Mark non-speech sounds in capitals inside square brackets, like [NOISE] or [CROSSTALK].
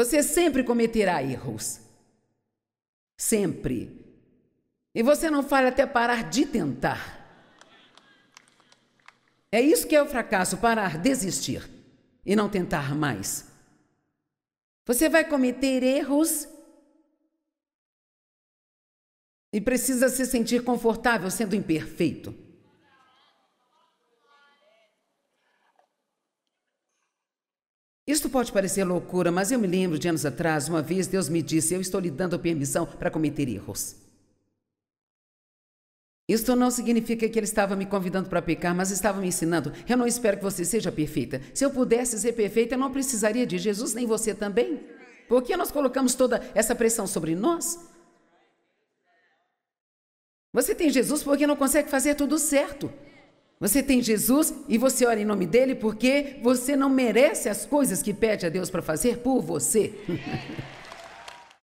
Você sempre cometerá erros. Sempre. E você não falha até parar de tentar. É isso que é o fracasso: parar, desistir e não tentar mais. Você vai cometer erros e precisa se sentir confortável sendo imperfeito. Isto pode parecer loucura, mas eu me lembro de anos atrás, uma vez Deus me disse: Eu estou lhe dando permissão para cometer erros. Isto não significa que ele estava me convidando para pecar, mas estava me ensinando. Eu não espero que você seja perfeita. Se eu pudesse ser perfeita, eu não precisaria de Jesus, nem você também. Por que nós colocamos toda essa pressão sobre nós? Você tem Jesus porque não consegue fazer tudo certo. Você tem Jesus e você ora em nome dele porque você não merece as coisas que pede a Deus para fazer por você. [LAUGHS]